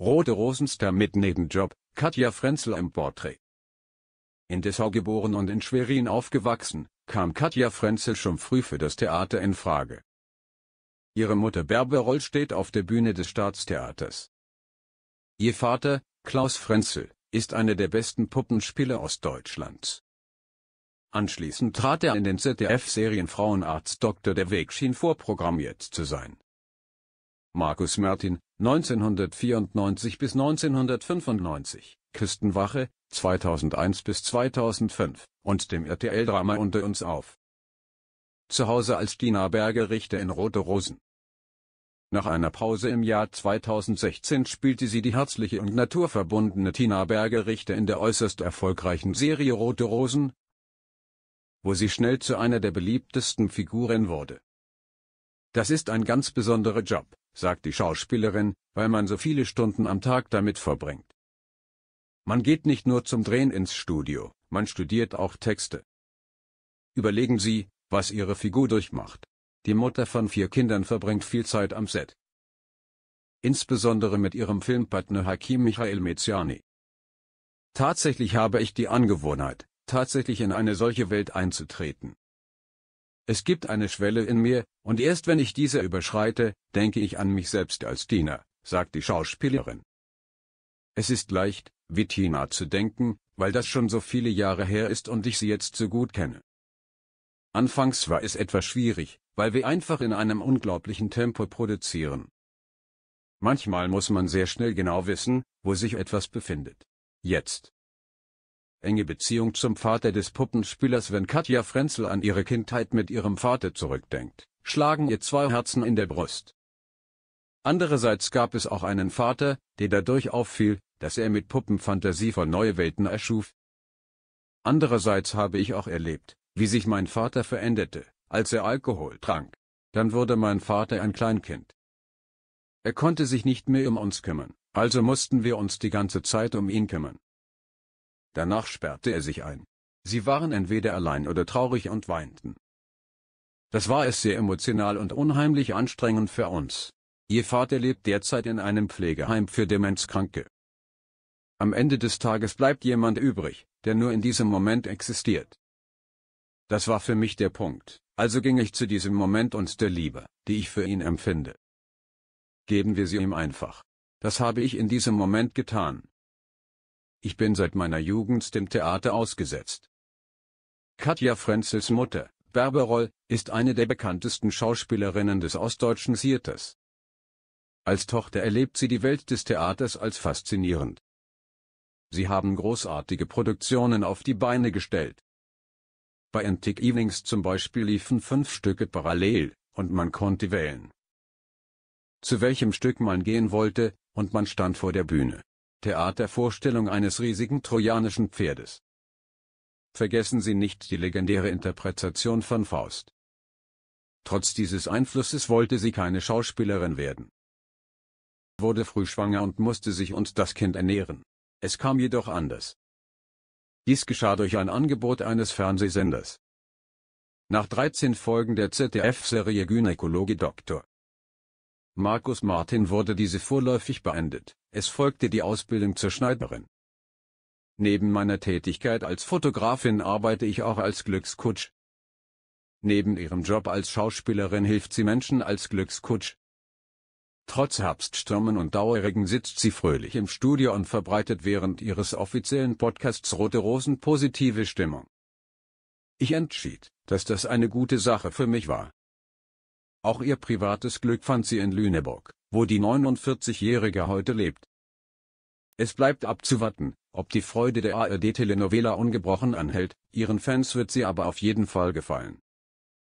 Rote Rosenster mit Nebenjob, Katja Frenzel im Porträt. In Dessau geboren und in Schwerin aufgewachsen, kam Katja Frenzel schon früh für das Theater in Frage. Ihre Mutter Berberoll steht auf der Bühne des Staatstheaters. Ihr Vater, Klaus Frenzel, ist einer der besten Puppenspieler Ostdeutschlands. Anschließend trat er in den ZDF-Serien Frauenarzt Dr. Der Weg schien vorprogrammiert zu sein. Markus Mertin, 1994 bis 1995, Küstenwache, 2001 bis 2005, und dem RTL-Drama Unter uns auf. Zu Hause als Dina Berger Richter in Rote Rosen. Nach einer Pause im Jahr 2016 spielte sie die herzliche und naturverbundene Tina Berger Richter in der äußerst erfolgreichen Serie Rote Rosen, wo sie schnell zu einer der beliebtesten Figuren wurde. Das ist ein ganz besonderer Job sagt die Schauspielerin, weil man so viele Stunden am Tag damit verbringt. Man geht nicht nur zum Drehen ins Studio, man studiert auch Texte. Überlegen Sie, was Ihre Figur durchmacht. Die Mutter von vier Kindern verbringt viel Zeit am Set. Insbesondere mit ihrem Filmpartner Hakim Michael Meziani. Tatsächlich habe ich die Angewohnheit, tatsächlich in eine solche Welt einzutreten. Es gibt eine Schwelle in mir, und erst wenn ich diese überschreite, denke ich an mich selbst als Diener, sagt die Schauspielerin. Es ist leicht, wie Tina zu denken, weil das schon so viele Jahre her ist und ich sie jetzt so gut kenne. Anfangs war es etwas schwierig, weil wir einfach in einem unglaublichen Tempo produzieren. Manchmal muss man sehr schnell genau wissen, wo sich etwas befindet. Jetzt, enge Beziehung zum Vater des Puppenspielers Wenn Katja Frenzel an ihre Kindheit mit ihrem Vater zurückdenkt, schlagen ihr zwei Herzen in der Brust. Andererseits gab es auch einen Vater, der dadurch auffiel, dass er mit Puppenfantasie von neue Welten erschuf. Andererseits habe ich auch erlebt, wie sich mein Vater veränderte, als er Alkohol trank. Dann wurde mein Vater ein Kleinkind. Er konnte sich nicht mehr um uns kümmern, also mussten wir uns die ganze Zeit um ihn kümmern. Danach sperrte er sich ein. Sie waren entweder allein oder traurig und weinten. Das war es sehr emotional und unheimlich anstrengend für uns. Ihr Vater lebt derzeit in einem Pflegeheim für Demenzkranke. Am Ende des Tages bleibt jemand übrig, der nur in diesem Moment existiert. Das war für mich der Punkt, also ging ich zu diesem Moment und der Liebe, die ich für ihn empfinde. Geben wir sie ihm einfach. Das habe ich in diesem Moment getan, ich bin seit meiner Jugend dem Theater ausgesetzt. Katja Frenzels Mutter, Berberoll, ist eine der bekanntesten Schauspielerinnen des ostdeutschen Theaters. Als Tochter erlebt sie die Welt des Theaters als faszinierend. Sie haben großartige Produktionen auf die Beine gestellt. Bei Antique Evenings zum Beispiel liefen fünf Stücke parallel, und man konnte wählen. Zu welchem Stück man gehen wollte, und man stand vor der Bühne. Theatervorstellung eines riesigen trojanischen Pferdes. Vergessen Sie nicht die legendäre Interpretation von Faust. Trotz dieses Einflusses wollte sie keine Schauspielerin werden. Wurde früh schwanger und musste sich und das Kind ernähren. Es kam jedoch anders. Dies geschah durch ein Angebot eines Fernsehsenders. Nach 13 Folgen der ZDF-Serie Gynäkologe Dr. Markus Martin wurde diese vorläufig beendet, es folgte die Ausbildung zur Schneiderin. Neben meiner Tätigkeit als Fotografin arbeite ich auch als Glückskutsch. Neben ihrem Job als Schauspielerin hilft sie Menschen als Glückskutsch. Trotz Herbststürmen und Dauerregen sitzt sie fröhlich im Studio und verbreitet während ihres offiziellen Podcasts Rote Rosen positive Stimmung. Ich entschied, dass das eine gute Sache für mich war. Auch ihr privates Glück fand sie in Lüneburg, wo die 49-Jährige heute lebt. Es bleibt abzuwarten, ob die Freude der ARD-Telenovela ungebrochen anhält, ihren Fans wird sie aber auf jeden Fall gefallen.